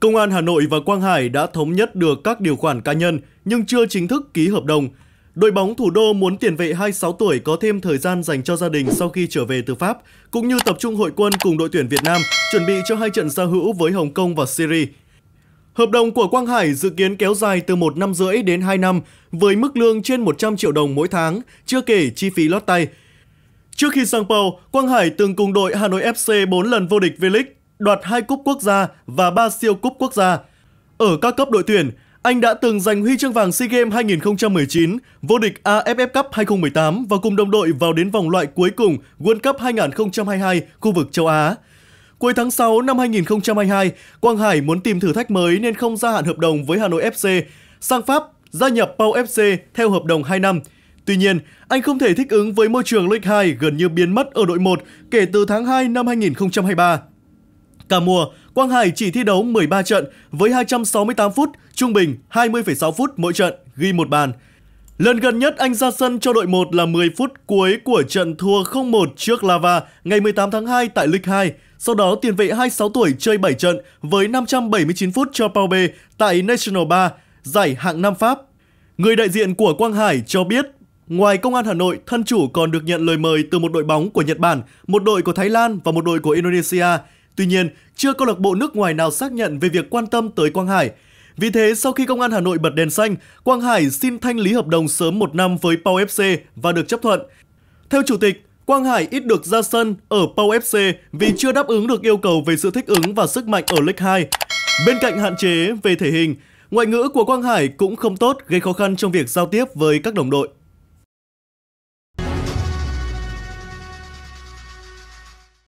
Công an Hà Nội và Quang Hải đã thống nhất được các điều khoản cá nhân nhưng chưa chính thức ký hợp đồng. Đội bóng thủ đô muốn tiền vệ 26 tuổi có thêm thời gian dành cho gia đình sau khi trở về từ Pháp, cũng như tập trung hội quân cùng đội tuyển Việt Nam chuẩn bị cho hai trận giao hữu với Hồng Kông và Syria. Hợp đồng của Quang Hải dự kiến kéo dài từ 1 năm rưỡi đến 2 năm với mức lương trên 100 triệu đồng mỗi tháng, chưa kể chi phí lót tay. Trước khi sang Paul, Quang Hải từng cùng đội Hà Nội FC 4 lần vô địch V-League đoạt hai cúp quốc gia và ba siêu cúp quốc gia. Ở các cấp đội tuyển, anh đã từng giành huy chương vàng SEA Games 2019, vô địch AFF Cup 2018 và cùng đồng đội vào đến vòng loại cuối cùng World Cup 2022 khu vực châu Á. Cuối tháng 6 năm 2022, Quang Hải muốn tìm thử thách mới nên không gia hạn hợp đồng với Hà Nội FC, sang Pháp gia nhập Pau FC theo hợp đồng 2 năm. Tuy nhiên, anh không thể thích ứng với môi trường League 2 gần như biến mất ở đội 1 kể từ tháng 2 năm 2023. Cả mùa, Quang Hải chỉ thi đấu 13 trận với 268 phút, trung bình 20,6 phút mỗi trận, ghi một bàn. Lần gần nhất anh ra sân cho đội 1 là 10 phút cuối của trận thua 0-1 trước Lava ngày 18 tháng 2 tại League 2. Sau đó, tiền vệ 26 tuổi chơi 7 trận với 579 phút cho Pau B tại National 3, giải hạng năm Pháp. Người đại diện của Quang Hải cho biết, ngoài Công an Hà Nội, thân chủ còn được nhận lời mời từ một đội bóng của Nhật Bản, một đội của Thái Lan và một đội của Indonesia – Tuy nhiên, chưa câu lạc bộ nước ngoài nào xác nhận về việc quan tâm tới Quang Hải. Vì thế, sau khi Công an Hà Nội bật đèn xanh, Quang Hải xin thanh lý hợp đồng sớm một năm với Pau FC và được chấp thuận. Theo Chủ tịch, Quang Hải ít được ra sân ở Pau FC vì chưa đáp ứng được yêu cầu về sự thích ứng và sức mạnh ở League 2. Bên cạnh hạn chế về thể hình, ngoại ngữ của Quang Hải cũng không tốt gây khó khăn trong việc giao tiếp với các đồng đội.